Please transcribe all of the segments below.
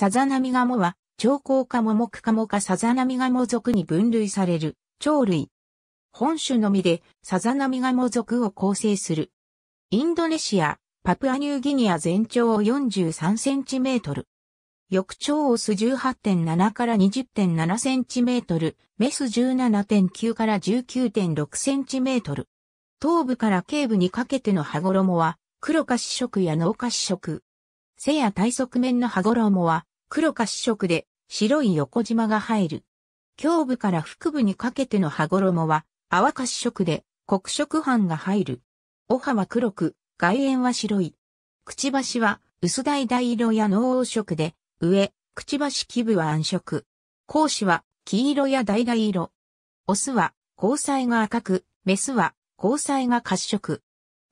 サザナミガモは、長甲科モモク科モ科サザナミガモ属に分類される、鳥類。本種のみで、サザナミガモ属を構成する。インドネシア、パプアニューギニア全長43センチメートル。翌長オス18.7から20.7センチメートル、メス17.9から19.6センチメートル。頭部から頸部にかけての羽衣は、黒か紫色や脳か紫色。背や体側面の羽衣は、黒か色で白い横縞が入る。胸部から腹部にかけての羽衣は淡か色で黒色斑が入る。尾葉は黒く、外縁は白い。くちばしは薄橙色や濃黄色で、上、くちばし基部は暗色。孔子は黄色や橙色。オスは光彩が赤く、メスは光彩が褐色。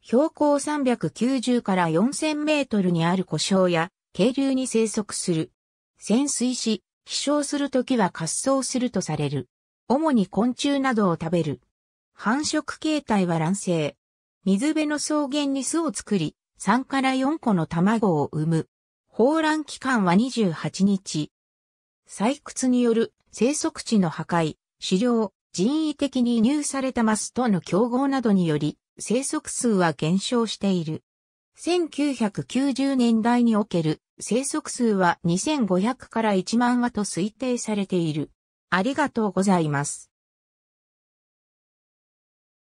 標高390から4000メートルにある故障や渓流に生息する潜水し、飛翔するときは滑走するとされる。主に昆虫などを食べる。繁殖形態は卵生。水辺の草原に巣を作り、3から4個の卵を産む。放卵期間は28日。採掘による生息地の破壊、狩猟、人為的に入されたマスとの競合などにより、生息数は減少している。1990年代における生息数は2500から1万羽と推定されている。ありがとうございます。